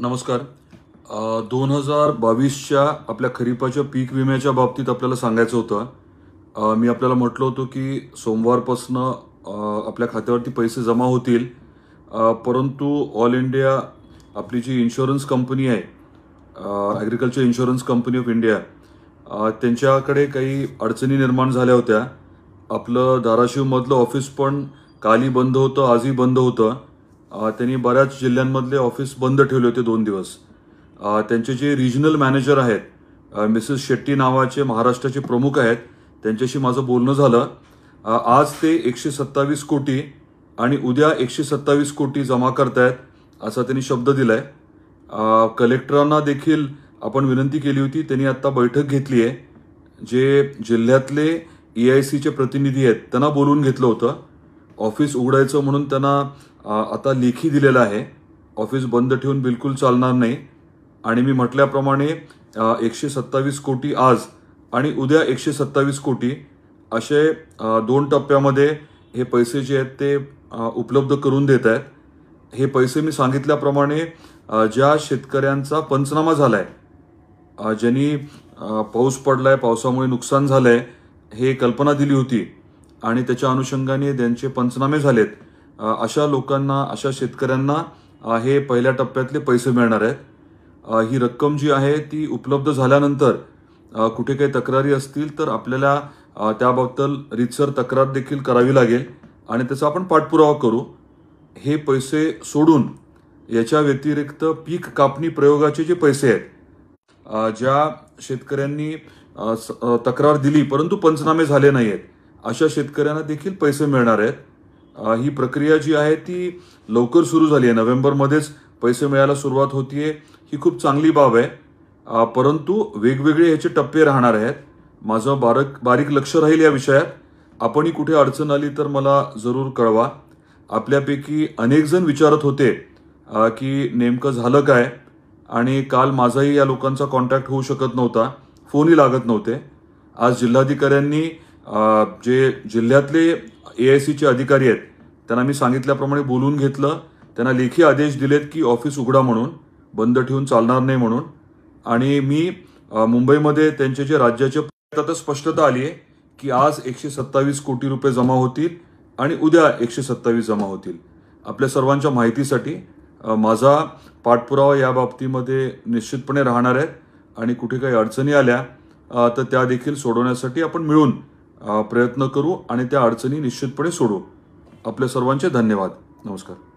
नमस्कार दोन हजार बावीसच्या आपल्या खरीपाच्या पीक विम्याच्या बाबतीत आपल्याला सांगायचं होतं मी आपल्याला म्हटलं होतं की सोमवारपासनं आपल्या खात्यावरती पैसे जमा होतील परंतु ऑल इंडिया आपली जी इन्शुरन्स कंपनी आहे agriculture insurance company of India त्यांच्याकडे काही अडचणी निर्माण झाल्या होत्या आपलं धाराशिवमधलं ऑफिस पण कालही बंद होतं आजही बंद होतं त्यांनी बऱ्याच जिल्ह्यांमधले ऑफिस बंद ठेवले होते दोन दिवस त्यांचे जे रिजनल मॅनेजर आहेत मिसेस शेट्टी नावाचे महाराष्ट्राचे प्रमुख आहेत त्यांच्याशी माझं बोलणं झालं आज ते एकशे सत्तावीस कोटी आणि उद्या एकशे सत्तावीस कोटी जमा करतायत असा त्यांनी शब्द दिला आहे कलेक्टरांना देखील आपण विनंती केली होती त्यांनी आत्ता बैठक घेतली आहे जे जिल्ह्यातले ई e आय सीचे प्रतिनिधी आहेत त्यांना बोलवून घेतलं होतं ऑफिस उघडायचं म्हणून त्यांना आता लेखी दिलेला आहे ऑफिस बंद ठेवून बिलकुल चालणार नाही आणि मी म्हटल्याप्रमाणे एकशे सत्तावीस कोटी आज आणि उद्या एकशे सत्तावीस कोटी असे दोन टप्प्यामध्ये हे पैसे जे आहेत ते उपलब्ध करून देत आहेत हे पैसे मी सांगितल्याप्रमाणे ज्या शेतकऱ्यांचा पंचनामा झाला आहे ज्यांनी पाऊस पडला आहे पावसामुळे नुकसान झालं आहे हे कल्पना दिली होती आणि त्याच्या अनुषंगाने त्यांचे पंचनामे झालेत अशा लोकांना अशा शेतकऱ्यांना हे पहिल्या टप्प्यातले पैसे मिळणार आहेत ही रक्कम जी आहे ती उपलब्ध झाल्यानंतर कुठे काही तक्रारी असतील तर आपल्याला त्याबद्दल रितसर तक्रार देखील करावी लागेल आणि त्याचा आपण पाठपुरावा करू हे पैसे सोडून याच्या व्यतिरिक्त पीक कापणी प्रयोगाचे जे पैसे आहेत ज्या शेतकऱ्यांनी तक्रार दिली परंतु पंचनामे झाले नाही आहेत अशा शेतकऱ्यांना देखील पैसे मिळणार आहेत ही प्रक्रिया जी आहे ती लवकर सुरू झाली आहे नोव्हेंबरमध्येच पैसे मिळायला सुरुवात होतीये ही खूप चांगली बाब आहे परंतु वेगवेगळे ह्याचे टप्पे राहणार आहेत माझं बारक बारीक लक्ष राहील या विषयात आपणही कुठे अडचण आली तर मला जरूर कळवा आपल्यापैकी अनेकजण विचारत होते की नेमकं झालं काय आणि काल माझाही या लोकांचा कॉन्टॅक्ट होऊ शकत नव्हता फोनही लागत नव्हते आज जिल्हाधिकाऱ्यांनी जे जिल्ह्यातले ए आय सीचे अधिकारी आहेत त्यांना मी सांगितल्याप्रमाणे बोलून घेतलं त्यांना लेखी आदेश दिलेत की ऑफिस उघडा म्हणून बंद ठेवून चालणार नाही म्हणून आणि मी मुंबईमध्ये त्यांचे जे राज्याचे आता स्पष्टता आली आहे की आज एकशे सत्तावीस कोटी रुपये जमा होतील आणि उद्या एकशे सत्तावीस जमा होतील आपल्या सर्वांच्या माहितीसाठी माझा पाठपुरावा या बाबतीमध्ये निश्चितपणे राहणार आहेत आणि कुठे काही अडचणी आल्या तर त्या देखील सोडवण्यासाठी आपण मिळून प्रयत्न करू आणि त्या अडचणी निश्चितपणे सोडू आपल्या सर्वांचे धन्यवाद नमस्कार